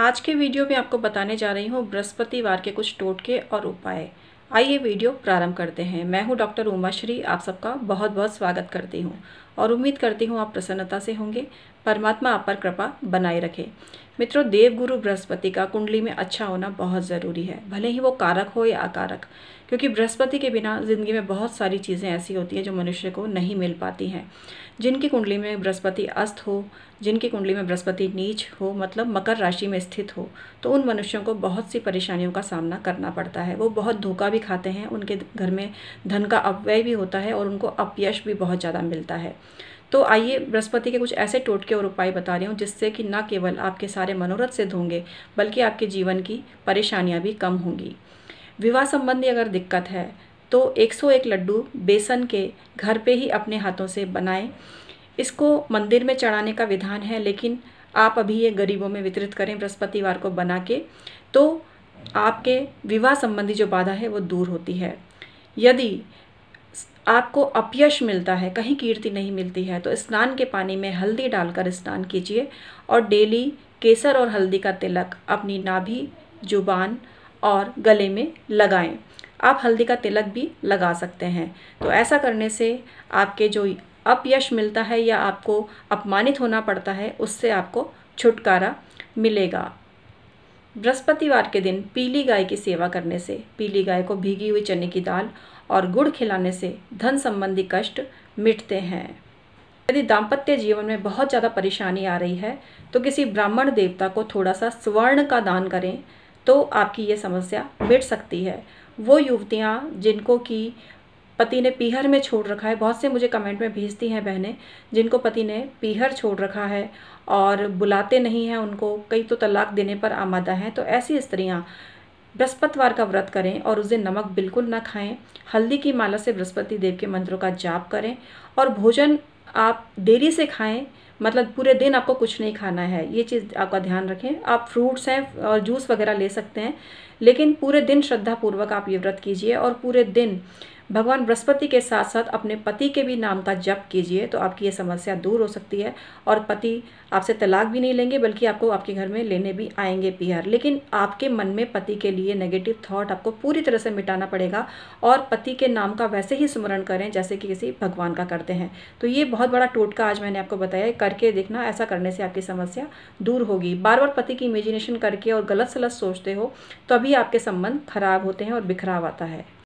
आज के वीडियो में आपको बताने जा रही हूँ बृहस्पतिवार के कुछ टोटके और उपाय आइए वीडियो प्रारंभ करते हैं मैं हूँ डॉक्टर उमाश्री आप सबका बहुत बहुत स्वागत करती हूँ और उम्मीद करती हूँ आप प्रसन्नता से होंगे परमात्मा आप पर कृपा बनाए रखे मित्रों देवगुरु बृहस्पति का कुंडली में अच्छा होना बहुत ज़रूरी है भले ही वो कारक हो या अकारक क्योंकि बृहस्पति के बिना ज़िंदगी में बहुत सारी चीज़ें ऐसी होती हैं जो मनुष्य को नहीं मिल पाती हैं जिनकी कुंडली में बृहस्पति अस्त हो जिनकी कुंडली में बृहस्पति नीच हो मतलब मकर राशि में स्थित हो तो उन मनुष्यों को बहुत सी परेशानियों का सामना करना पड़ता है वो बहुत धोखा भी खाते हैं उनके घर में धन का अपव्यय भी होता है और उनको अपयश भी बहुत ज़्यादा मिलता है तो आइए बृहस्पति के कुछ ऐसे टोटके और उपाय बता रही हूँ जिससे कि न केवल आपके सारे मनोरथ सिद्ध होंगे बल्कि आपके जीवन की परेशानियाँ भी कम होंगी विवाह संबंधी अगर दिक्कत है तो 101 लड्डू बेसन के घर पे ही अपने हाथों से बनाएं इसको मंदिर में चढ़ाने का विधान है लेकिन आप अभी ये गरीबों में वितरित करें बृहस्पतिवार को बना के तो आपके विवाह संबंधी जो बाधा है वो दूर होती है यदि आपको अपयश मिलता है कहीं कीर्ति नहीं मिलती है तो स्नान के पानी में हल्दी डालकर स्नान कीजिए और डेली केसर और हल्दी का तिलक अपनी नाभि जुबान और गले में लगाएं आप हल्दी का तिलक भी लगा सकते हैं तो ऐसा करने से आपके जो अपयश मिलता है या आपको अपमानित होना पड़ता है उससे आपको छुटकारा मिलेगा बृहस्पतिवार के दिन पीली गाय की सेवा करने से पीली गाय को भीगी हुई चने की दाल और गुड़ खिलाने से धन संबंधी कष्ट मिटते हैं यदि दाम्पत्य जीवन में बहुत ज़्यादा परेशानी आ रही है तो किसी ब्राह्मण देवता को थोड़ा सा स्वर्ण का दान करें तो आपकी ये समस्या मिट सकती है वो युवतियाँ जिनको कि पति ने पीहर में छोड़ रखा है बहुत से मुझे कमेंट में भेजती हैं बहनें जिनको पति ने पीहर छोड़ रखा है और बुलाते नहीं हैं उनको कई तो तलाक देने पर आमादा हैं तो ऐसी स्त्रियाँ बृहस्पतिवार का व्रत करें और उस दिन नमक बिल्कुल ना खाएं हल्दी की माला से बृहस्पति देव के मंत्रों का जाप करें और भोजन आप देरी से खाएं मतलब पूरे दिन आपको कुछ नहीं खाना है ये चीज़ आपका ध्यान रखें आप फ्रूट्स हैं और जूस वगैरह ले सकते हैं लेकिन पूरे दिन श्रद्धापूर्वक आप ये व्रत कीजिए और पूरे दिन भगवान बृहस्पति के साथ साथ अपने पति के भी नाम का जप कीजिए तो आपकी ये समस्या दूर हो सकती है और पति आपसे तलाक भी नहीं लेंगे बल्कि आपको आपके घर में लेने भी आएंगे पीहर लेकिन आपके मन में पति के लिए नेगेटिव थॉट आपको पूरी तरह से मिटाना पड़ेगा और पति के नाम का वैसे ही स्मरण करें जैसे कि किसी भगवान का करते हैं तो ये बहुत बड़ा टोटका आज मैंने आपको बताया करके देखना ऐसा करने से आपकी समस्या दूर होगी बार बार पति की इमेजिनेशन करके और गलत सलत सोचते हो तो अभी आपके संबंध खराब होते हैं और बिखराव आता है